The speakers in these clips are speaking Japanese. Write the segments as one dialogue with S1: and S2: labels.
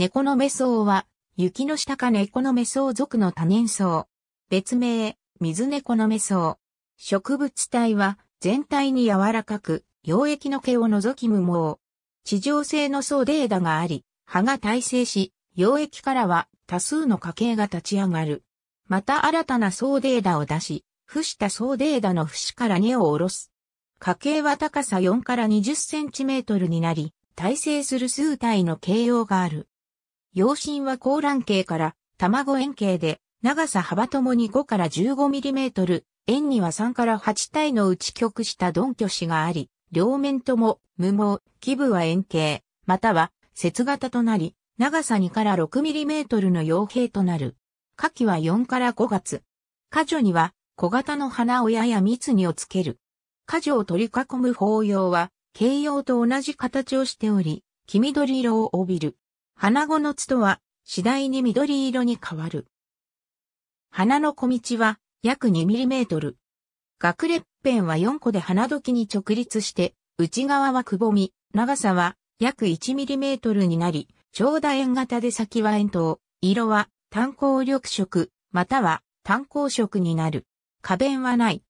S1: 猫のメソウは、雪の下か猫のメソウ属の多年草。別名、水猫のメソウ。植物体は、全体に柔らかく、溶液の毛を除き無毛。地上性の層デーダがあり、葉が耐性し、溶液からは多数の家系が立ち上がる。また新たな層デーダを出し、伏した層デーダの節から根を下ろす。家系は高さ4から20センチメートルになり、耐性する数体の形容がある。陽芯は高卵形から卵円形で、長さ幅ともに5から 15mm、円には3から8体の内極した鈍虚子があり、両面とも無毛、基部は円形、または節型となり、長さ2から 6mm の傭兵となる。下季は4から5月。下女には小型の花親や蜜にをつける。下女を取り囲む法要は、形容と同じ形をしており、黄緑色を帯びる。花子の筒は次第に緑色に変わる。花の小道は約2トル。学列片は4個で花時に直立して、内側はくぼみ、長さは約1トルになり、長楕円型で先は円筒、色は単光緑色、または単光色になる。花弁はない。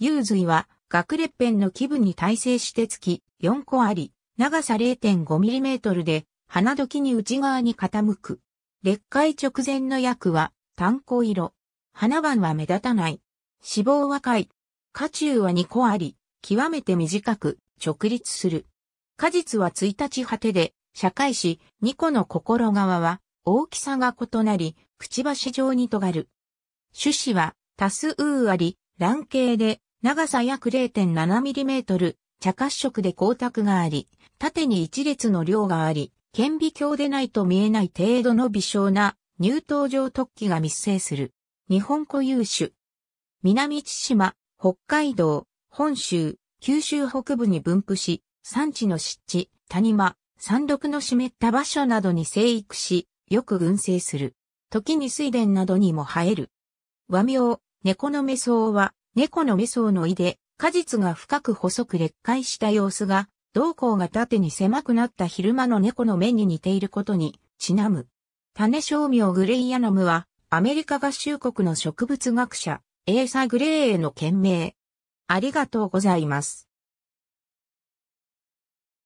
S1: 幽髄は学列片の基分に耐性してつき、4個あり、長さ0 5トルで、花時に内側に傾く。裂開直前の薬は単行色。花瓣は目立たない。脂肪は貝。花中は2個あり、極めて短く直立する。果実は1日果てで、社会史2個の心側は大きさが異なり、くちばし状に尖る。種子は多数あり、卵形で長さ約 0.7mm、茶褐色で光沢があり、縦に一列の量があり、顕微鏡でないと見えない程度の微小な乳頭状突起が密生する。日本固有種。南千島、北海道、本州、九州北部に分布し、山地の湿地、谷間、山麓の湿った場所などに生育し、よく群生する。時に水田などにも生える。和名、猫の目相は、猫の目相の胃で、果実が深く細く劣化した様子が同校が縦に狭くなった昼間の猫の目に似ていることに、ちなむ。種商名グレイアノムは、アメリカ合衆国の植物学者、エーサ・グレイへの件名。ありがとうございます。